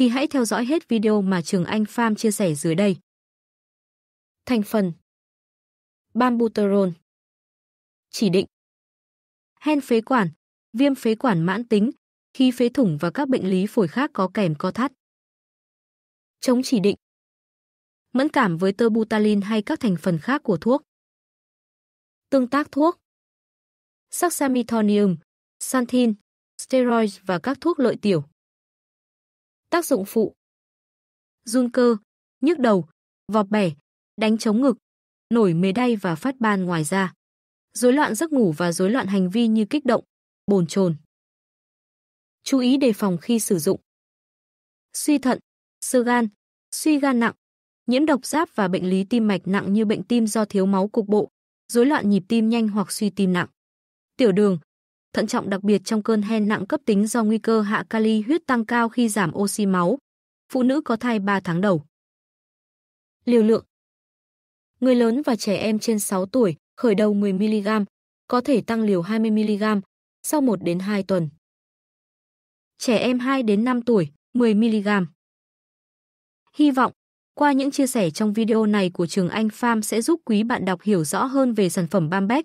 thì hãy theo dõi hết video mà Trường Anh Farm chia sẻ dưới đây. Thành phần Bambuterol Chỉ định Hen phế quản, viêm phế quản mãn tính, khi phế thủng và các bệnh lý phổi khác có kèm co thắt. Chống chỉ định Mẫn cảm với tơ butalin hay các thành phần khác của thuốc. Tương tác thuốc Saxamithonium, xanthin, steroid và các thuốc lợi tiểu. Tác dụng phụ Run cơ, nhức đầu, vọt bẻ, đánh chống ngực, nổi mề đay và phát ban ngoài da. Rối loạn giấc ngủ và rối loạn hành vi như kích động, bồn chồn. Chú ý đề phòng khi sử dụng. Suy thận, sơ gan, suy gan nặng, nhiễm độc giáp và bệnh lý tim mạch nặng như bệnh tim do thiếu máu cục bộ, rối loạn nhịp tim nhanh hoặc suy tim nặng. Tiểu đường, thận trọng đặc biệt trong cơn hen nặng cấp tính do nguy cơ hạ kali huyết tăng cao khi giảm oxy máu. Phụ nữ có thai 3 tháng đầu. Liều lượng Người lớn và trẻ em trên 6 tuổi, khởi đầu 10mg, có thể tăng liều 20mg sau 1 đến 2 tuần. Trẻ em 2 đến 5 tuổi, 10mg. Hy vọng, qua những chia sẻ trong video này của Trường Anh Farm sẽ giúp quý bạn đọc hiểu rõ hơn về sản phẩm Bambec,